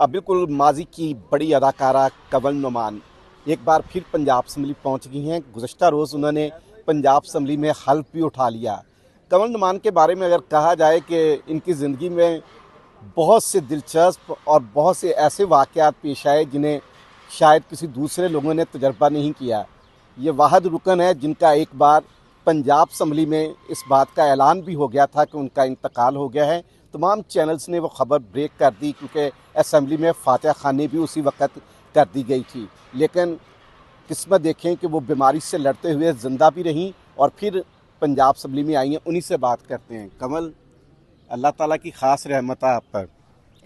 अब बिल्कुल माजी की बड़ी अदाकारा कंवल नुमान एक बार फिर पंजाब असम्बली पहुंच गई हैं गुजशत रोज़ उन्होंने पंजाब असम्बली में हल्फ भी उठा लिया कंवल नुमान के बारे में अगर कहा जाए कि इनकी ज़िंदगी में बहुत से दिलचस्प और बहुत से ऐसे वाक़ात पेश आए जिन्हें शायद किसी दूसरे लोगों ने तजर्बा नहीं किया ये वाहद रुकन है जिनका एक बार पंजाब असम्बली में इस बात का ऐलान भी हो गया था कि उनका इंतकाल हो गया है तमाम चैनल्स ने वो ख़बर ब्रेक कर दी क्योंकि असम्बली में फातह खानी भी उसी वक्त कर दी गई थी लेकिन किस्मत देखें कि वो बीमारी से लड़ते हुए ज़िंदा भी रहीं और फिर पंजाब असम्बली में आई हैं उन्हीं से बात करते हैं कमल अल्लाह ताला की ख़ास रहमत है आप पर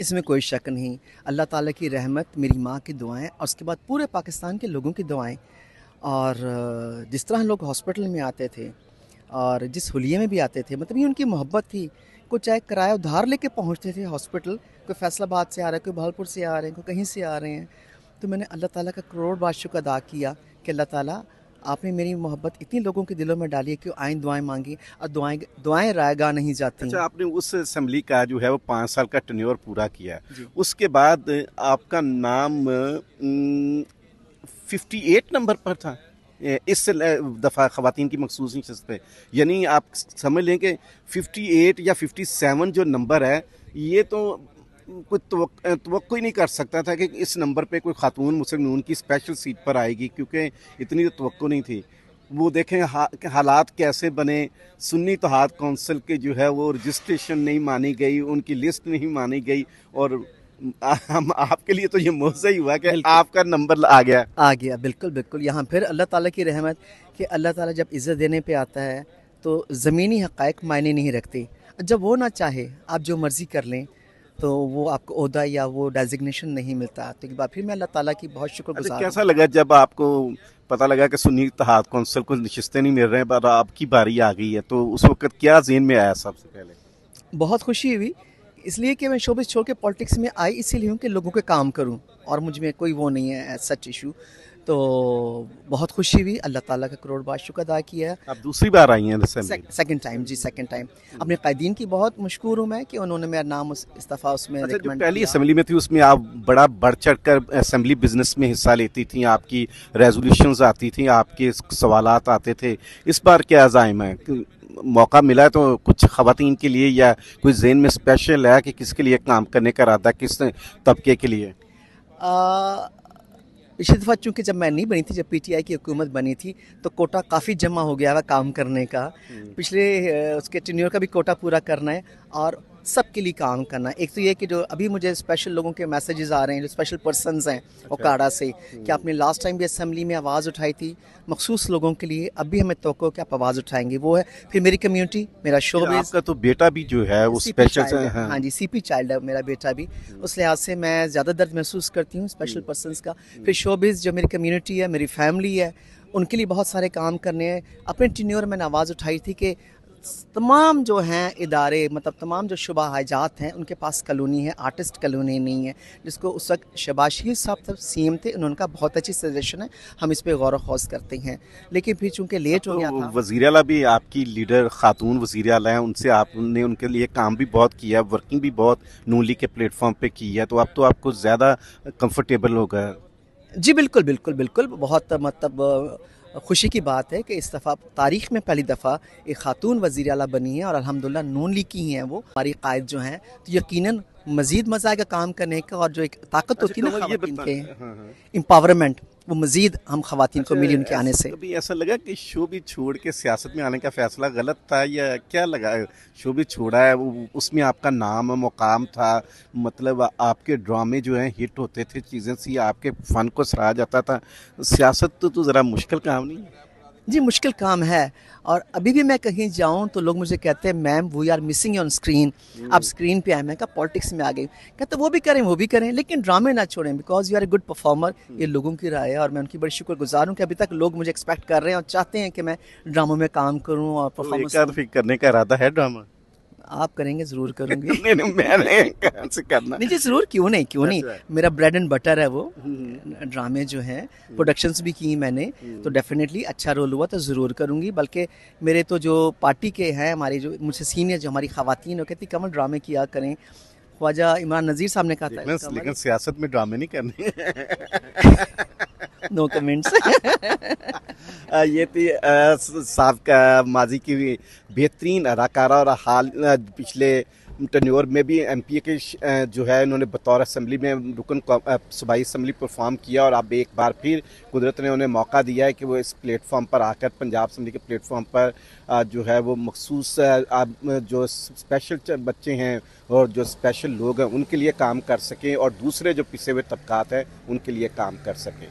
इसमें कोई शक नहीं अल्लाह ताला की रहमत मेरी माँ की दुआएं और उसके बाद पूरे पाकिस्तान के लोगों की दुआएं और जिस तरह लोग हॉस्पिटल में आते थे और जिस हुलिये में भी आते थे मतलब ये उनकी मोहब्बत थी को चाहे किराया उधार लेके पहुँचते थे हॉस्पिटल कोई फैसलाबाद से आ रहा है कोई भालपुर से आ रहे हैं कोई कहीं से आ रहे हैं तो मैंने अल्लाह ताला का करोड़ बार शुक्र अदा किया कि अल्लाह ताला आपने मेरी मोहब्बत इतनी लोगों के दिलों में डाली है कि आइन दुआएं मांगी और दुआएं दुआएं रायगा नहीं जाती अच्छा आपने उस असम्बली का जो है वो पाँच साल का टनोर पूरा किया उसके बाद आपका नाम फिफ्टी एट नंबर पर था इस दफ़ा ख़वान की मखसूस नशस्त पर यानी आप समझ लें कि फिफ्टी एट या फिफ्टी सेवन जो नंबर है ये तो कोई तो ही नहीं कर सकता था कि इस नंबर पर कोई खातून मुस्लिम नून की स्पेशल सीट पर आएगी क्योंकि इतनी तो, तो नहीं थी वो देखें हा, हालात कैसे बने सुन्नी तहाद काउंसिल के जो है वो रजिस्ट्रेशन नहीं मानी गई उनकी लिस्ट नहीं मानी गई और हम आपके लिए तो ये मौजा ही हुआ कि आपका नंबर आ गया आ गया बिल्कुल बिल्कुल यहाँ फिर अल्लाह ताला की रहमत कि अल्लाह ताला जब इज़्ज़त देने पे आता है तो ज़मीनी हकायक मायने नहीं रखते जब वो ना चाहे आप जो मर्ज़ी कर लें तो वो आपको अहदा या वो डेजिग्नेशन नहीं मिलता तो एक बार फिर मैं अल्लाह ताला की बहुत अच्छा, गुजार कैसा लगा जब आपको पता लगा कि सुन्नी तहाद कौंसिल को नशस्तें नहीं मिल रहे हैं पर आपकी बारी आ गई है तो उस वक्त क्या जेन में आया सबसे पहले बहुत खुशी हुई इसलिए कि मैं शोबिस छोड़ के पॉलिटिक्स में आई इसीलिए हूँ कि लोगों के काम करूँ और मुझ में कोई वो नहीं है सच इशू तो बहुत खुशी हुई अल्लाह ताला का करोड़ बार शुक्र अदा किया आप दूसरी बार आई हैं सेकंड टाइम जी सेकंड टाइम हम्म। अपने कैदीन की बहुत मशहूर हूँ मैं कि उन्होंने मेरा नाम उस इस्तीफ़ा उसमें अच्छा, जो पहली असम्बली में थी उसमें आप बड़ा बढ़ चढ़ कर असम्बली बिजनेस में हिस्सा लेती थी आपकी रेजोल्यूशन आती थी आपके सवाल आते थे इस बार क्या जायम है मौका मिला है तो कुछ ख़वान के लिए या कुछ जेन में स्पेशल है कि किसके लिए काम करने का इरादा किस तबके के लिए आ, पिछली दफ़ा चूँकि जब मैं नहीं बनी थी जब पीटीआई की हुकूमत बनी थी तो कोटा काफ़ी जमा हो गया था काम करने का हम्म। पिछले उसके टिन्योर का भी कोटा पूरा करना है और सबके लिए काम करना एक तो ये कि जो अभी मुझे स्पेशल लोगों के मैसेजेस आ रहे हैं जो स्पेशल पर्सनस हैं अच्छा। ओकाड़ा से हम्म। कि आपने लास्ट टाइम भी असम्बली में आवाज़ उठाई थी मखसूस लोगों के लिए अब भी हमें तो कि आप आवाज़ उठाएंगे वो है फिर मेरी कम्युनिटी मेरा शो आपका तो बेटा भी जो है वो स्पेशल है हाँ जी सी पी चाइल्ड है मेरा बेटा भी हम्म। उस लिहाज से मैं ज़्यादा दर्द महसूस करती हूँ स्पेशल हम्म। पर्सन का फिर शो जो मेरी कम्यूनिटी है मेरी फैमिली है उनके लिए बहुत सारे काम करने हैं अपने टिन्योर मैंने आवाज़ उठाई थी कि तमाम जो हैं इदारे मतलब तमाम जो शुबा हाजात हैं उनके पास कलोनी है आर्टिस्ट कलोनी नहीं है जिसको उस वक्त शबाशीर साहब तब सी एम थे उनका बहुत अच्छी सजेशन है हम इस पर गौर वौज करते हैं लेकिन फिर चूँकि लेट हो तो गया वज़ी वजीर अला भी आपकी लीडर खातून वजीर अला हैं उनसे आपने उनके लिए काम भी बहुत किया वर्किंग भी बहुत नूली के प्लेटफॉर्म पर की है तो अब तो आपको ज़्यादा कम्फर्टेबल होगा जी बिल्कुल बिल्कुल बिल्कुल बहुत मतलब खुशी की बात है कि इस दफ़ा तारीख में पहली दफ़ा एक खातून वज़ी अला बनी है और अलहमदिल्ला नून ली की हैं वो हमारी कायद जो हैं तो यकीनन मज़ीद मज़ा आएगा काम करने का और जो एक ताकत अच्छा, होती है ना तो के एम्पावरमेंट हाँ, हाँ। वो मज़ीद हम खातन को अच्छा, मिली उनके आने से कभी ऐसा लगा कि शो भी छोड़ के सियासत में आने का फ़ैसला गलत था या क्या लगा शो भी छोड़ा है उसमें आपका नाम मुकाम था मतलब आपके ड्रामे जो हैं हिट होते थे चीज़ें सी आपके फ़न को सराहा जाता था सियासत तो, तो ज़रा मुश्किल काम नहीं है जी मुश्किल काम है और अभी भी मैं कहीं जाऊं तो लोग मुझे कहते हैं ma'am we are missing on screen आप स्क्रीन पे आए मैं कहा पॉलिटिक्स में आ गई कहते वो भी करें वो भी करें लेकिन ड्रामे ना छोड़ें because you are a good performer ये लोगों की राय है और मैं उनकी बड़ी शुक्र गुजार हूँ कि अभी तक लोग मुझे एक्सपेक्ट कर रहे हैं और चाहते हैं कि मैं ड्रामों में काम करूँ और परफॉर्मेंस तो करने का इरादा है ड्रामा आप करेंगे जरूर करूंगी नहीं नहीं मैंने नहीं से करना नहीं जी जरूर क्यों नहीं क्यों नहीं मेरा ब्रेड एंड बटर है वो हम्म, हम्म। ड्रामे जो हैं प्रोडक्शंस हम्म। भी की मैंने तो डेफिनेटली अच्छा रोल हुआ तो ज़रूर करूंगी बल्कि मेरे तो जो पार्टी के हैं हमारे जो मुझसे सीनियर जो हमारी खातन वो कहती कमल ड्रामे किया करें ख्वाजा इमरान नज़ीर साहब ने कहा था लेकिन सियासत में ड्रामे नहीं करने नो कमेंट्स uh, ये थी uh, सबका uh, माजी की बेहतरीन अदाकारा और हाल पिछले टनोर में भी एम पी के जो है इन्होंने बतौर असम्बली में रुकन सूबाई असम्बली परफॉर्म किया और अब एक बार फिर कुदरत ने उन्हें मौका दिया है कि वो इस प्लेटफॉर्म पर आकर पंजाब असम्बली के प्लेटफॉर्म पर जो है वो मखसूस जो स्पेशल बच्चे हैं और जो स्पेशल लोग हैं उनके लिए काम कर सकें और दूसरे जो पिसे हुए तबकात हैं उनके लिए काम कर सकें